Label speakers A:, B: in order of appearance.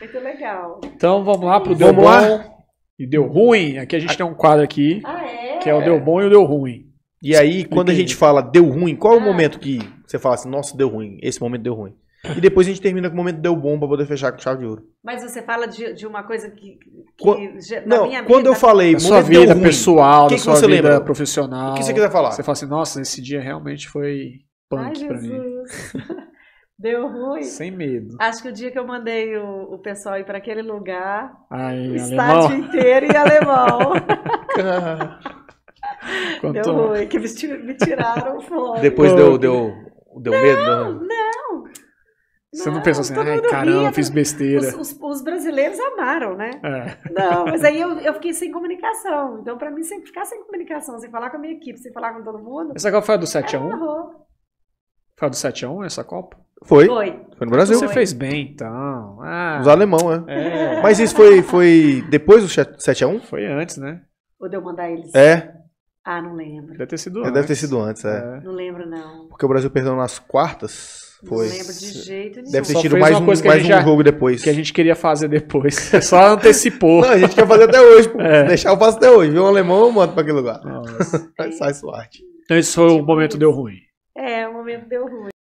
A: Muito legal. Então vamos lá pro Deu vamos Bom lá? e Deu Ruim. Aqui a gente ah. tem um quadro aqui, Ah, é? que é o Deu Bom e o Deu Ruim. E aí, quando a gente fala deu ruim, qual é o Ah. momento que você fala assim, nossa, deu ruim, esse momento deu ruim? E depois a gente termina com o momento deu bom pra poder fechar com chave de ouro. Mas você fala de, de uma coisa que. que na Não, minha quando vida- eu falei, Da sua deu vida pessoal, O sua você vida lembra? profissional. O que você quiser falar? Você fala assim, nossa, esse dia realmente foi Ai, punk pra mim. Deu ruim. Sem medo. Acho que o dia que eu mandei o, o pessoal ir para aquele lugar, Ai, o estádio inteiro em alemão. Deu ruim, que me tiraram fora. Depois deu, deu, deu não, medo? Não, não.
B: Você não, não pensou assim, ai caramba, fiz né? besteira. Os,
A: os, os, brasileiros amaram, né? É. Não, mas aí eu, eu, fiquei sem comunicação. Então, para mim, sem ficar sem comunicação, sem falar com a minha equipe, sem falar com todo mundo. Essa Copa foi a do 7x1? Foi a do 7x1 essa Copa?
B: Foi. Foi. Foi no Brasil. Você fez
A: bem, então. Ah. Os alemão, é. é. Mas isso foi, foi depois do 7x1? Foi antes, né? Ou deu mandar eles? É. Ah, não lembro. Deve ter sido antes. Deve ter sido antes, é. é. Não lembro, não. Porque o Brasil perdeu nas quartas. Foi. Não lembro de jeito nenhum. Deve ter tido mais, um, mais um jogo depois. Que a gente queria fazer depois. Só antecipou. não, a gente quer fazer até hoje. É. Deixar eu faço até hoje. Viu um alemão, eu mando pra aquele lugar. Nossa. Sai suarte. Então esse foi o momento deu ruim. É, o momento deu ruim.